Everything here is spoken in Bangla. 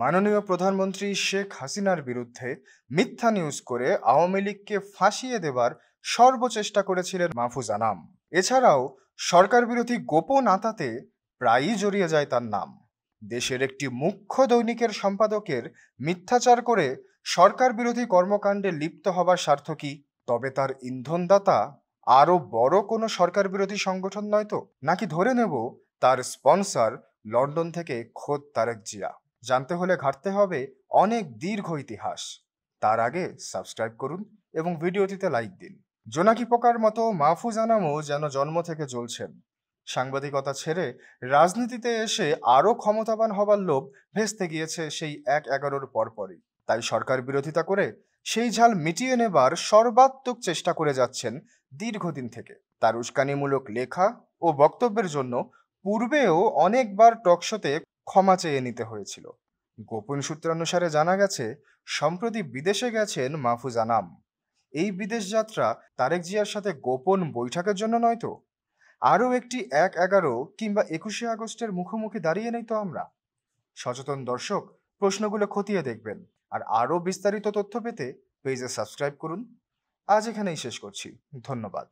মাননীয় প্রধানমন্ত্রী শেখ হাসিনার বিরুদ্ধে মিথ্যা নিউজ করে আওয়ামী লীগকে ফাঁসিয়ে দেবার সর্বচেষ্টা করেছিলেন মাহফুজ আনাম এছাড়াও সরকার বিরোধী গোপন আতাতে প্রায়ই জড়িয়ে যায় তার নাম দেশের একটি মুখ্য দৈনিকের সম্পাদকের মিথ্যাচার করে সরকার বিরোধী কর্মকাণ্ডে লিপ্ত হবার স্বার্থ কি তবে তার ইন্ধনদাতা আরও বড় কোনো সরকার বিরোধী সংগঠন নয় তো নাকি ধরে নেব তার স্পন্সর লন্ডন থেকে খোদ তারেক জিয়া জানতে হলে ঘাটতে হবে অনেক দীর্ঘ ইতিহাস তার আগে সাবস্ক্রাইব করুন এবং ভিডিওটিতে লাইক দিন জোনাকি পোকার মতো মাহফুজ আনামও যেন জন্ম থেকে জ্বলছেন সাংবাদিকতা ছেড়ে রাজনীতিতে এসে আরও ক্ষমতাবান হবার লোভ ভেস্তে গিয়েছে সেই এক এগারোর পরপরই তাই সরকার বিরোধিতা করে সেই ঝাল মিটিয়ে নেবার সর্বাত্মক চেষ্টা করে যাচ্ছেন দীর্ঘদিন থেকে তার উস্কানিমূলক লেখা ও বক্তব্যের জন্য পূর্বেও অনেকবার টকশোতে ক্ষমা চেয়ে নিতে হয়েছিল গোপন সূত্রানুসারে জানা গেছে সম্প্রতি বিদেশে গেছেন মাহফুজ আনাম এই বিদেশ যাত্রা তারেক জিয়ার সাথে গোপন বৈঠকের জন্য নয় তো আরও একটি এক এগারো কিংবা একুশে আগস্টের মুখোমুখি দাঁড়িয়ে নেই তো আমরা সচেতন দর্শক প্রশ্নগুলো খতিয়ে দেখবেন আর আরও বিস্তারিত তথ্য পেতে পেজে সাবস্ক্রাইব করুন আজ এখানেই শেষ করছি ধন্যবাদ